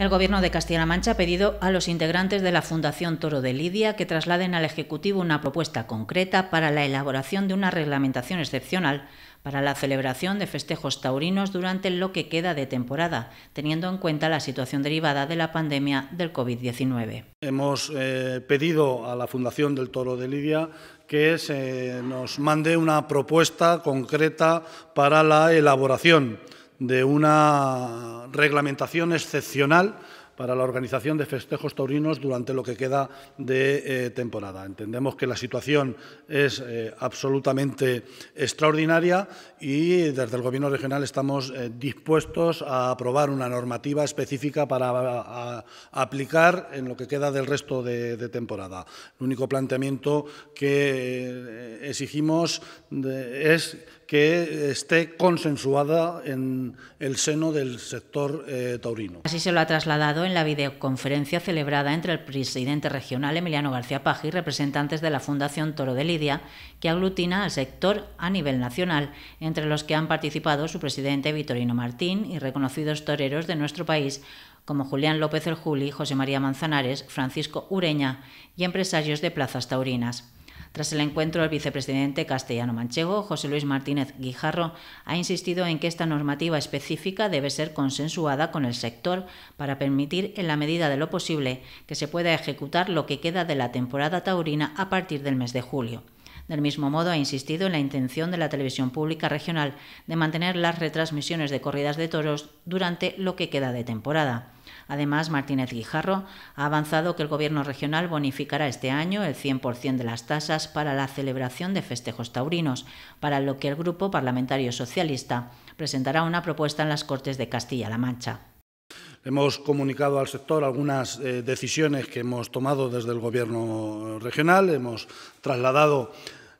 El Gobierno de Castilla-La Mancha ha pedido a los integrantes de la Fundación Toro de Lidia que trasladen al Ejecutivo una propuesta concreta para la elaboración de una reglamentación excepcional para la celebración de festejos taurinos durante lo que queda de temporada, teniendo en cuenta la situación derivada de la pandemia del COVID-19. Hemos eh, pedido a la Fundación del Toro de Lidia que se nos mande una propuesta concreta para la elaboración de una reglamentación excepcional para la organización de festejos taurinos durante lo que queda de eh, temporada. Entendemos que la situación es eh, absolutamente extraordinaria y desde el Gobierno regional estamos eh, dispuestos a aprobar una normativa específica para aplicar en lo que queda del resto de, temporada. El único planteamiento que exigimos es que esté consensuada en el seno del sector eh, taurino. Así se lo ha trasladado en la videoconferencia celebrada entre el presidente regional Emiliano García Paji, y representantes de la Fundación Toro de Lidia, que aglutina al sector a nivel nacional, entre los que han participado su presidente Vitorino Martín y reconocidos toreros de nuestro país como Julián López el Juli, José María Manzanares, Francisco Ureña y empresarios de plazas taurinas. Tras el encuentro, el vicepresidente castellano-manchego, José Luis Martínez Guijarro, ha insistido en que esta normativa específica debe ser consensuada con el sector para permitir, en la medida de lo posible, que se pueda ejecutar lo que queda de la temporada taurina a partir del mes de julio. Del mismo modo, ha insistido en la intención de la televisión pública regional de mantener las retransmisiones de corridas de toros durante lo que queda de temporada. Además, Martínez Guijarro ha avanzado que el Gobierno regional bonificará este año el 100% de las tasas para la celebración de festejos taurinos, para lo que el Grupo Parlamentario Socialista presentará una propuesta en las Cortes de Castilla-La Mancha. Hemos comunicado al sector algunas eh, decisiones que hemos tomado desde el Gobierno regional, hemos trasladado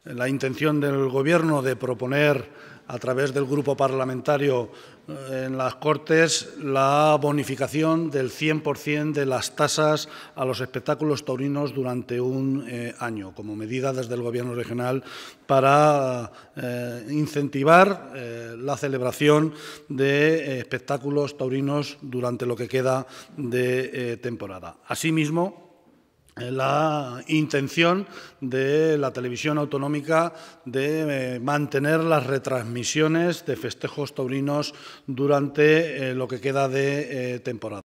la intención del Gobierno de proponer a través del grupo parlamentario eh, en las Cortes la bonificación del 100% de las tasas a los espectáculos taurinos durante un eh, año, como medida desde el Gobierno regional para eh, incentivar la celebración de espectáculos taurinos durante lo que queda de temporada. Asimismo, la intención de la televisión autonómica de eh, mantener las retransmisiones de festejos taurinos durante eh, lo que queda de eh, temporada.